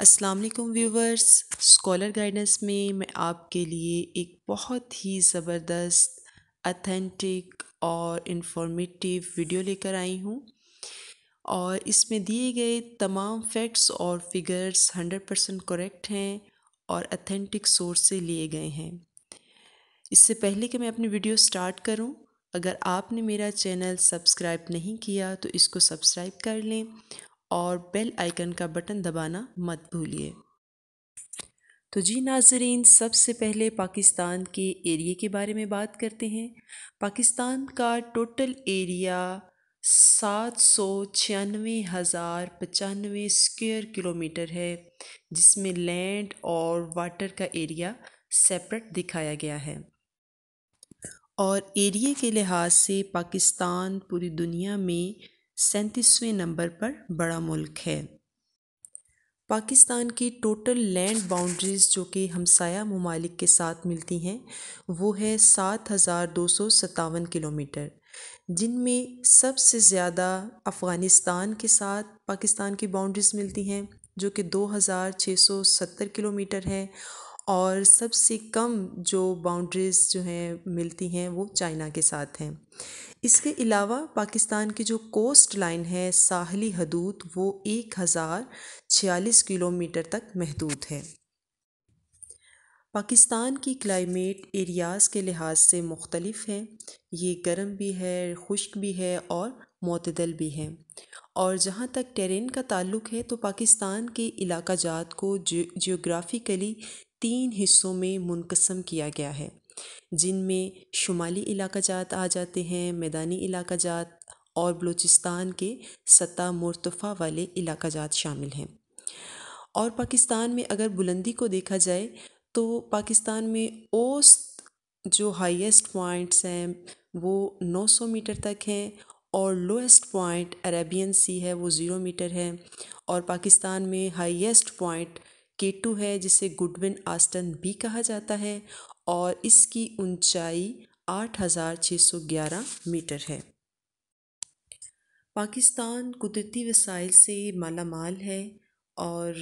अस्सलाम वालेकुम viewers scholar guidance में मैं आपके लिए एक बहुत ही ज़बरदस्त अथेंटिक और इंफॉर्मेटिव वीडियो लेकर आई हूँ और इसमें दिए गए तमाम फैक्ट्स और फिगर्स हंड्रेड परसेंट करेक्ट हैं और अथेंटिक सोर्स से लिए गए हैं इससे पहले कि मैं अपनी वीडियो स्टार्ट करूं, अगर आपने मेरा चैनल सब्सक्राइब नहीं किया तो इसको सब्सक्राइब कर लें और बेल आइकन का बटन दबाना मत भूलिए तो जी नाजरीन सबसे पहले पाकिस्तान के एरिए के बारे में बात करते हैं पाकिस्तान का टोटल एरिया सात सौ छियानवे हज़ार पचानवे स्क्वेयर किलोमीटर है जिसमें लैंड और वाटर का एरिया सेपरेट दिखाया गया है और एरिए के लिहाज से पाकिस्तान पूरी दुनिया में सैंतीसवें नंबर पर बड़ा मुल्क है पाकिस्तान की टोटल लैंड बाउंड्रीज़ जो कि हमसाया ममालिक के साथ मिलती हैं वो है सात हज़ार दो सौ सतावन किलोमीटर जिनमें सबसे ज़्यादा अफ़गानिस्तान के साथ पाकिस्तान की बाउंड्रीज़ मिलती हैं जो कि दो हज़ार छः सौ सत्तर किलोमीटर है और सबसे कम जो बाउंड्रीज़ जो हैं मिलती हैं वो चाइना के साथ हैं इसके अलावा पाकिस्तान की जो कोस्ट लाइन है साहली हदूद वो एक हज़ार छियालीस किलोमीटर तक महदूद है पाकिस्तान की क्लाइमेट एरियाज़ के लिहाज से मुख्तलफ़ हैं ये गर्म भी है खुश्क भी है और मतदल भी है और जहाँ तक टेरेन का ताल्लुक है तो पाकिस्तान के इलाका जात को जियोग्राफिकली तीन हिस्सों में मुनकसम किया गया है जिनमें शुमाली इलाका जात आ जाते हैं मैदानी इलाका जात और बलूचिस्तान के सतह मुरतफ़ा वाले इलाका जात शामिल हैं और पाकिस्तान में अगर बुलंदी को देखा जाए तो पाकिस्तान में औस्त जो हाईएस्ट पॉइंट्स हैं वो 900 मीटर तक हैं और लोएस्ट पॉइंट अरेबियन सी है वो ज़ीरो मीटर है और पाकिस्तान में हाईएस्ट पॉइंट केटू है जिसे गुडविन आस्टन भी कहा जाता है और इसकी ऊंचाई 8,611 मीटर है पाकिस्तान कुदरती वसाइल से मालामाल है और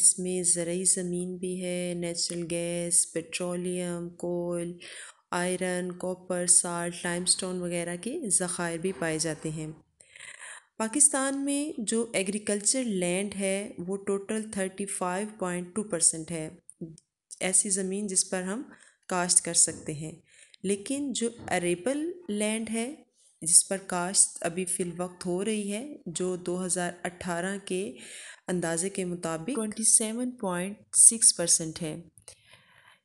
इसमें ज़रूरी ज़मीन भी है natural gas petroleum coal iron copper salt limestone वगैरह के ज़ख़ायर भी पाए जाते हैं पाकिस्तान में जो एग्रीकल्चर लैंड है वो total thirty five point two percent है ऐसी ज़मीन जिस पर हम काश्त कर सकते हैं लेकिन जो अरेबल लैंड है जिस पर काश्त अभी फ़िल वक्त हो रही है जो 2018 के अंदाज़े के मुताबिक 27.6 परसेंट है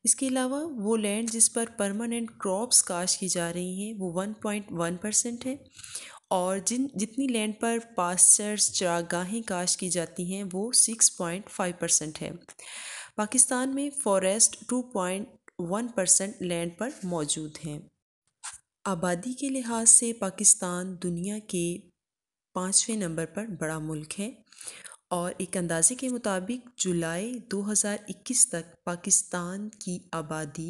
इसके अलावा वो लैंड जिस पर परमानेंट क्रॉप्स काश्त की जा रही हैं वो 1.1 परसेंट है और जिन जितनी लैंड पर पास्चर्स चरागाहें काश की जाती हैं वो सिक्स पॉइंट फाइव परसेंट है पाकिस्तान में forest two point one percent land पर मौजूद हैं आबादी के लिहाज से पाकिस्तान दुनिया के पाँचवें नंबर पर बड़ा मुल्क है और एक अंदाज़े के मुताबिक जुलाई 2021 तक पाकिस्तान की आबादी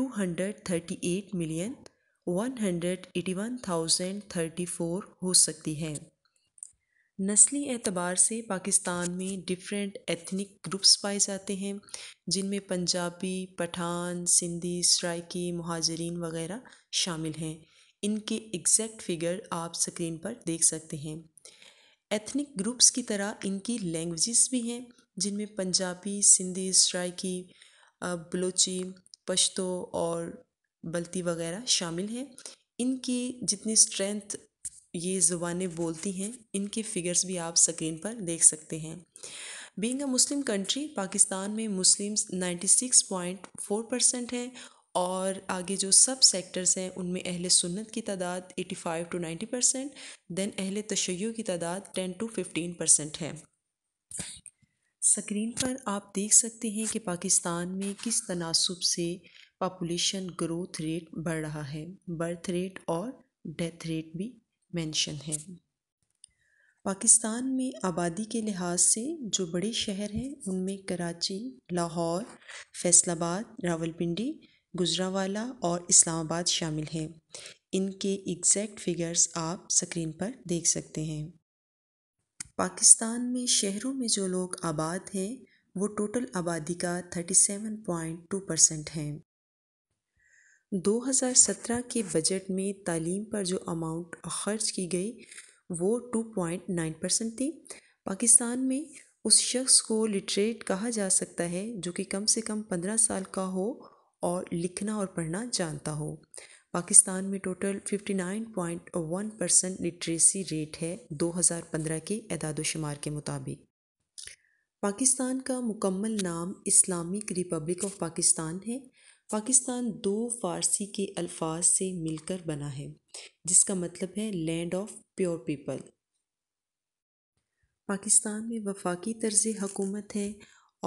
238 मिलियन 181,034 हो सकती है नस्ली एतबार से पाकिस्तान में डिफरेंट एथनिक ग्रुप्स पाए जाते हैं जिनमें पंजाबी पठान सिंधी सराइकी महाजरीन वगैरह शामिल हैं इनके एग्जैक्ट फिगर आप स्क्रीन पर देख सकते हैं एथनिक ग्रुप्स की तरह इनकी लैंग्वेजेस भी हैं जिनमें पंजाबी सिंधी सराइकी बलोची पश्तो और बल्ती वगैरह शामिल हैं इनकी जितनी स्ट्रेंथ ये ज़ुबानें बोलती हैं इनके फिगर्स भी आप स्क्रीन पर देख सकते हैं being a Muslim country Pakistan में मुस्लिम्स 96.4 परसेंट हैं और आगे जो सब सेक्टर्स हैं उनमें अहल सुन्नत की तादाद 85 टू नाइन्टी परसेंट दैन अहल तशैय की तादाद 10 टू 15 परसेंट है स्क्रीन पर आप देख सकते हैं कि पाकिस्तान में किस तनासब से पॉपुलेशन ग्रोथ रेट बढ़ रहा है बर्थ रेट और डेथ रेट भी मेंशन है पाकिस्तान में आबादी के लिहाज से जो बड़े शहर हैं उनमें कराची लाहौर फैसलाबाद रावलपिंडी गुजरावाला और इस्लामाबाद शामिल हैं इनके एग्जैक्ट फिगर्स आप स्क्रीन पर देख सकते हैं पाकिस्तान में शहरों में जो लोग आबाद हैं वो टोटल आबादी का 37.2 परसेंट हैं 2017 के बजट में तालीम पर जो अमाउंट खर्च की गई वो 2.9 परसेंट थी पाकिस्तान में उस शख्स को लिटरेट कहा जा सकता है जो कि कम से कम 15 साल का हो और लिखना और पढ़ना जानता हो पाकिस्तान में टोटल 59.1 परसेंट लिटरेसी रेट है 2015 के शुमार के मुताबिक पाकिस्तान का मुकम्मल नाम इस्लामिक रिपब्लिक ऑफ पाकिस्तान है पाकिस्तान दो फ़ारसी के अल्फाज से मिलकर बना है जिसका मतलब है land of pure people Pakistan में वफाकी तर्ज हकूमत है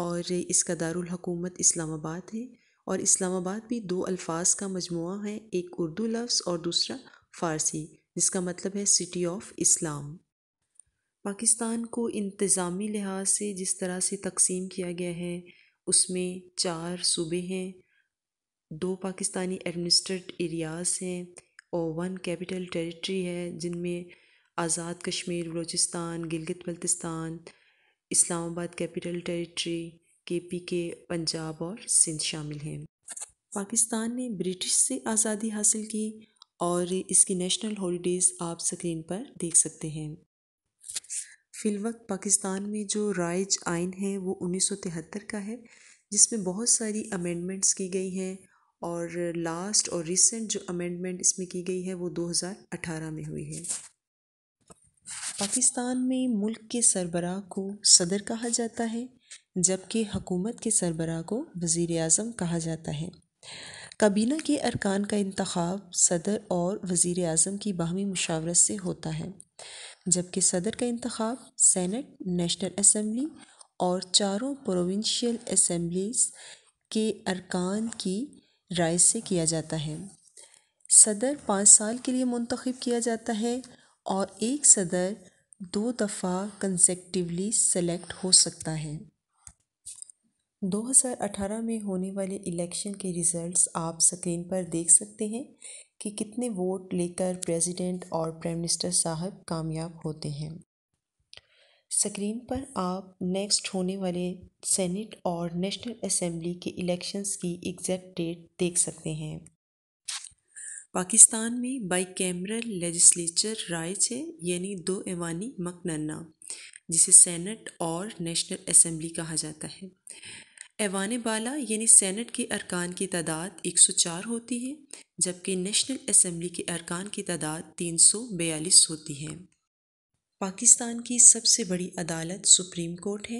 और इसका दारुल हकूमत इस्लामाबाद है और इस्लामाबाद भी दो अल्फाज का मजमु है एक उर्दू लफ्ज़ और दूसरा फ़ारसी जिसका मतलब है सिटी ऑफ इस्लाम पाकिस्तान को इंतज़ामी लिहाज से जिस तरह से तकसीम किया गया है उसमें चार सूबे हैं दो पाकिस्तानी एडमिनिस्ट्रेट एरियाज़ हैं और वन कैपिटल टेरिटरी है जिनमें Azad Kashmir Balochistan Gilgit Baltistan Islamabad capital territory K P K Punjab और सिंध शामिल हैं पाकिस्तान ने ब्रिटिश से आज़ादी हासिल की और इसकी नेशनल हॉलीडेज़ आप स्क्रीन पर देख सकते हैं फ़िलवक्त पाकिस्तान में जो राइज आइन है वो 1973 का है जिसमें बहुत सारी अमेंडमेंट्स की गई हैं और लास्ट और रिसेंट जो अमेंडमेंट इसमें की गई है वो 2018 में हुई है पाकिस्तान में मुल्क के सरबराह को सदर कहा जाता है जबकि हकूमत के सरबराह को वज़ी अजम कहा जाता है काबीना के अरकान का इंतखब सदर और वज़ी अजम की बाहमी मुशावरत से होता है जबकि सदर का इंतखब सेनेट नेशनल असम्बली और चारों प्रोविंशियल असम्बलीज़ के अरकान की राय से किया जाता है सदर पाँच साल के लिए मुंतखब किया जाता है और एक सदर दो दफ़ा कंसेक्टिवली सेलेक्ट हो सकता है 2018 में होने वाले इलेक्शन के रिजल्ट्स आप स्क्रीन पर देख सकते हैं कि कितने वोट लेकर प्रेसिडेंट और प्राइम मिनिस्टर साहब कामयाब होते हैं स्क्रीन पर आप नेक्स्ट होने वाले सेनेट और नेशनल असम्बली के इलेक्शंस की एग्जैक्ट डेट देख सकते हैं पाकिस्तान में बाई कैमरल लेजिस्लेचर राइज है यानी दो एवानी मकनन्ना जिसे सेनेट और नेशनल असम्बली कहा जाता है ऐवान बाला यानी सेनेट के अरकान की तादाद 104 होती है जबकि नेशनल असम्बली के अरकान की तादाद 342 होती है पाकिस्तान की सबसे बड़ी अदालत सुप्रीम कोर्ट है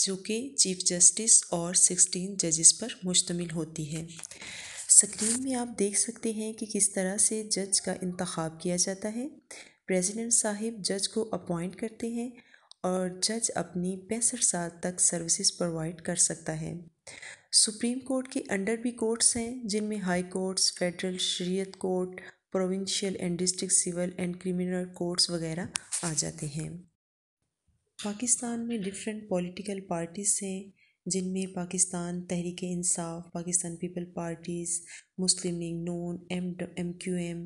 जो कि चीफ जस्टिस और सिक्सटीन जजेस पर मुश्तमिल होती है स्क्रीन में आप देख सकते हैं कि किस तरह से जज का इंतखब किया जाता है प्रेसिडेंट साहिब जज को अपॉइंट करते हैं और जज अपनी पैंसठ साल तक सर्विसेज प्रोवाइड कर सकता है सुप्रीम कोर्ट के अंडर भी कोर्ट्स हैं जिनमें हाई कोर्ट्स फेडरल शरीयत court provincial and district civil and criminal courts वगैरह आ जाते हैं पाकिस्तान में डिफरेंट पॉलिटिकल पार्टीज़ हैं जिनमें Pakistan Tehreek Insaf Pakistan people parties Muslim League Noon M M Q M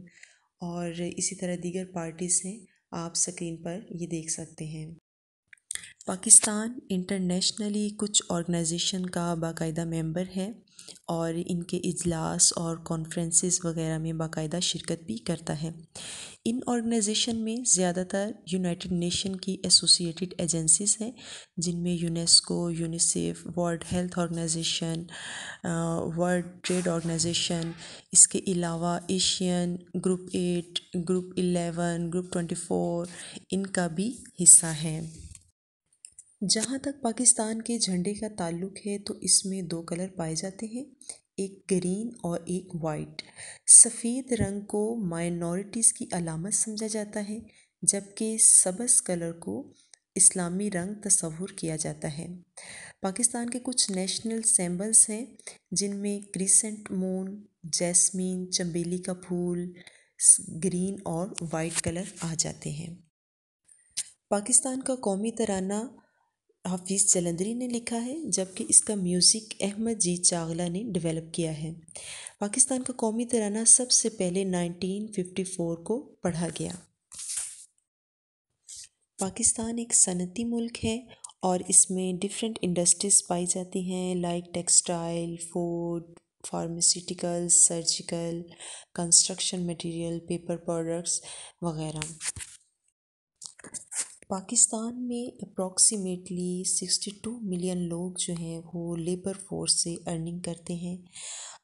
और इसी तरह दीगर पार्टीज़ हैं आप स्क्रीन पर ये देख सकते हैं पाकिस्तान इंटरनेशनली कुछ ऑर्गेनाइजेशन का बाकायदा मेंबर है और इनके इजलास और कॉन्फ्रेंसेस वगैरह में बाकायदा शिरकत भी करता है इन ऑर्गेनाइजेशन में ज़्यादातर यूनाइटेड नेशन की एसोसिएटेड एजेंसीज हैं जिनमें UNESCO UNICEF world health organization world trade organization इसके अलावा Asian group eight group eleven group twenty four इनका भी हिस्सा है जहाँ तक पाकिस्तान के झंडे का ताल्लुक है तो इसमें दो कलर पाए जाते हैं एक ग्रीन और एक वाइट सफ़ेद रंग को माइनॉरिटीज़ की अलामत समझा जाता है जबकि सबस कलर को इस्लामी रंग तस्वुर किया जाता है पाकिस्तान के कुछ नेशनल सैम्बल्स हैं जिनमें क्रिसेंट मून जैस्मीन चम्बेली का फूल ग्रीन और वाइट कलर आ जाते हैं पाकिस्तान का कौमी तराना हाफिज़ जलंधरी ने लिखा है जबकि इसका म्यूज़िक अहमद जी चावला ने डेवलप किया है पाकिस्तान का कौमी तराना सबसे पहले 1954 को पढ़ा गया पाकिस्तान एक सनती मुल्क है और इसमें डिफरेंट इंडस्ट्रीज़ पाई जाती हैं like textile food pharmaceutical surgical construction material paper products वगैरह पाकिस्तान में अप्रॉक्सीमेटली सिक्सटी टू मिलियन लोग जो हैं वो लेबर फोर्स से अर्निंग करते हैं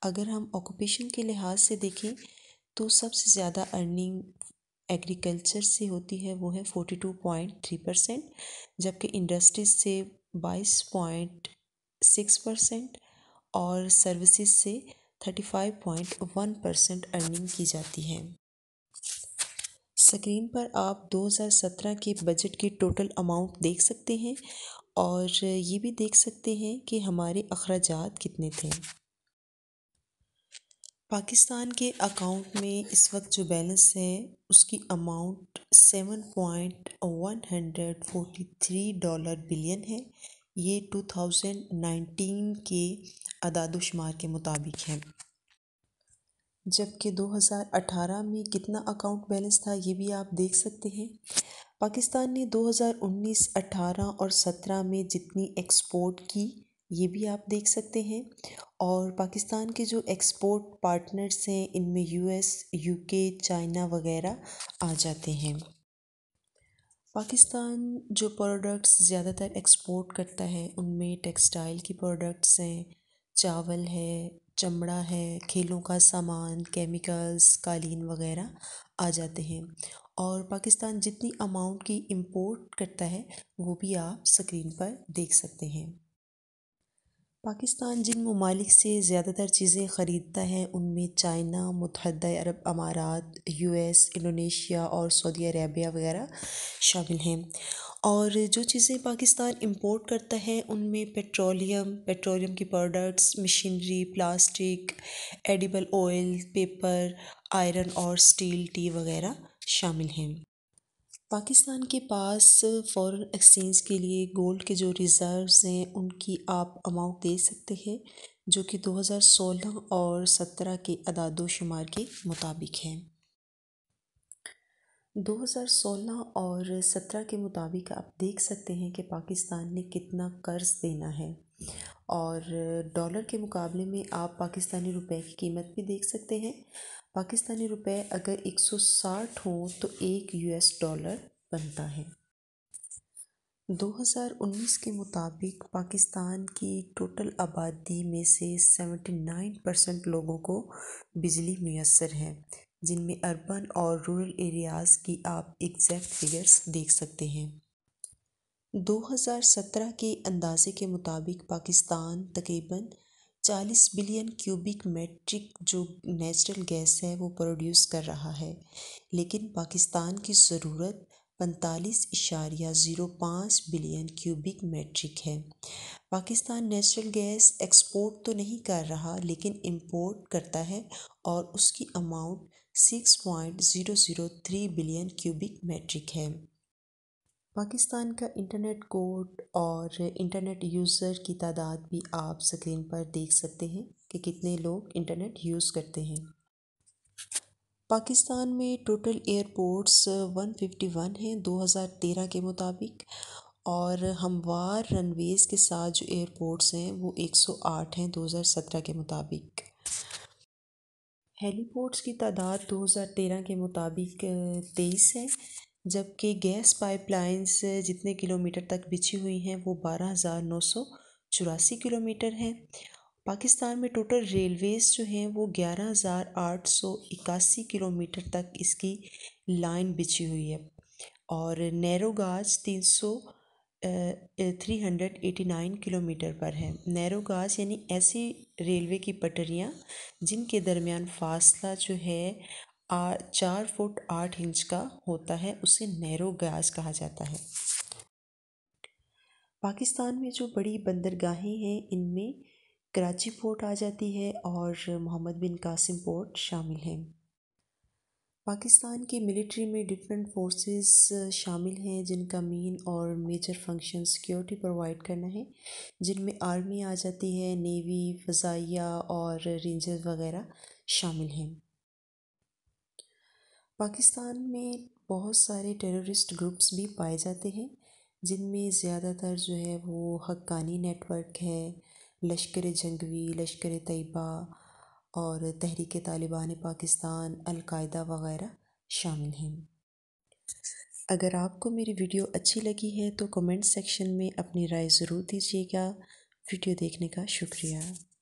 अगर हम ऑक्यूपेशन के लिहाज से देखें तो सबसे ज़्यादा अर्निंग एग्रीकल्चर से होती है वो है forty two point three percent जबकि इंडस्ट्रीज से बाईस पॉइंट सिक्स परसेंट और सर्विसेज से thirty five point one percent earning की जाती है स्क्रीन पर आप 2017 के बजट की टोटल अमाउंट देख सकते हैं और ये भी देख सकते हैं कि हमारे अखराज कितने थे पाकिस्तान के अकाउंट में इस वक्त जो बैलेंस है उसकी amount seven point one hundred forty three dollar billion है ये टू थाउजेंड नाइनटीन के अदादोशुमार के मुताबिक है जबकि 2018 में कितना अकाउंट बैलेंस था ये भी आप देख सकते हैं पाकिस्तान ने 2019, 18 और 17 में जितनी एक्सपोर्ट की ये भी आप देख सकते हैं और पाकिस्तान के जो एक्सपोर्ट पार्टनर्स हैं इनमें यूएस, यूके चाइना वगैरह आ जाते हैं पाकिस्तान जो प्रोडक्ट्स ज़्यादातर एक्सपोर्ट करता है उनमें टेक्सटाइल की प्रोडक्ट्स हैं चावल है चमड़ा है खेलों का सामान केमिकल्स क़ालीन वग़ैरह आ जाते हैं और पाकिस्तान जितनी अमाउंट की इम्पोर्ट करता है वो भी आप स्क्रीन पर देख सकते हैं पाकिस्तान जिन ममालिक से ज़्यादातर चीज़ें ख़रीदता है उनमें चाइना मतहद अरब अमारात यू एस इंडोनेशिया और सऊदी अरबिया वगैरह शामिल हैं और जो चीज़ें पाकिस्तान इंपोर्ट करता है उनमें पेट्रोलियम पेट्रोलियम की products machinery plastic edible oil paper iron और स्टील टी वगैरह शामिल हैं पाकिस्तान के पास फ़ॉरेन एक्सचेंज के लिए गोल्ड के जो रिज़र्व्स हैं उनकी आप अमाउंट दे सकते हैं जो कि दो हज़ार सोलह और सत्रह के अदादो शुमार के मुताबिक हैं दो हज़ार सोलह और सत्रह के मुताबिक आप देख सकते हैं कि पाकिस्तान ने कितना कर्ज़ देना है और डॉलर के मुकाबले में आप पाकिस्तानी रुपए की कीमत भी देख सकते हैं पाकिस्तानी रुपए अगर एक सौ साठ हो तो एक यूएस डॉलर बनता है 2019 के मुताबिक पाकिस्तान की टोटल आबादी में से 79 परसेंट लोगों को बिजली मैसर है जिनमें अर्बन और रूरल एरियाज़ की आप एग्जैक्ट फिगर्स देख सकते हैं 2017 के अंदाज़े के मुताबिक पाकिस्तान तकरीबन 40 बिलियन क्यूबिक मेट्रिक जो नेचुरल गैस है वो प्रोड्यूस कर रहा है लेकिन पाकिस्तान की ज़रूरत पैंतालीस इशारिया ज़ीरो पाँच बिलियन क्यूबिक मेट्रिक है पाकिस्तान नेचुरल गैस एक्सपोर्ट तो नहीं कर रहा लेकिन इंपोर्ट करता है और उसकी amount six point zero zero three billion cubic metric है पाकिस्तान का इंटरनेट कोड और इंटरनेट यूज़र की तादाद भी आप स्क्रीन पर देख सकते हैं कि कितने लोग इंटरनेट यूज़ करते हैं पाकिस्तान में टोटल एयरपोर्ट्स 151 हैं 2013 के मुताबिक और हमवार रनवेज़ के साथ जो एयरपोर्ट्स हैं वो 108 हैं 2017 के मुताबिक हेलीपोर्ट्स की तादाद 2013 के मुताबिक तेईस है जबकि गैस पाइपलाइंस जितने किलोमीटर तक बिछी हुई हैं वो बारह हज़ार नौ सौ चौरासी किलोमीटर हैं पाकिस्तान में टोटल रेलवेज़ जो हैं वो ग्यारह हज़ार आठ सौ इक्यासी किलोमीटर तक इसकी लाइन बिछी हुई है और नैरो गाज तीन सौ three hundred eighty nine kilometer पर है नैरो गाज यानी ऐसी रेलवे की पटरियाँ जिनके दरमियान फासला जो है चार फुट आठ इंच का होता है उसे नैरो गाज कहा जाता है पाकिस्तान में जो बड़ी बंदरगाहें हैं इनमें कराची पोर्ट आ जाती है और मोहम्मद बिन कासिम पोर्ट शामिल हैं पाकिस्तान की मिलिट्री में डिफरेंट फोर्सेस शामिल हैं जिनका मेन और मेजर फंक्शन सिक्योरिटी प्रोवाइड करना है जिनमें आर्मी आ जाती है नेवी फजाइया और रेंजर्स वगैरह शामिल हैं पाकिस्तान में बहुत सारे टेररिस्ट ग्रुप्स भी पाए जाते हैं जिनमें ज़्यादातर जो है वो हक्कानी नेटवर्क है लश्कर जंगवी लश्कर तैयबा और तहरीक तालिबान पाकिस्तान अलकायदा वग़ैरह शामिल हैं अगर आपको मेरी वीडियो अच्छी लगी है तो कमेंट सेक्शन में अपनी राय ज़रूर दीजिएगा वीडियो देखने का शुक्रिया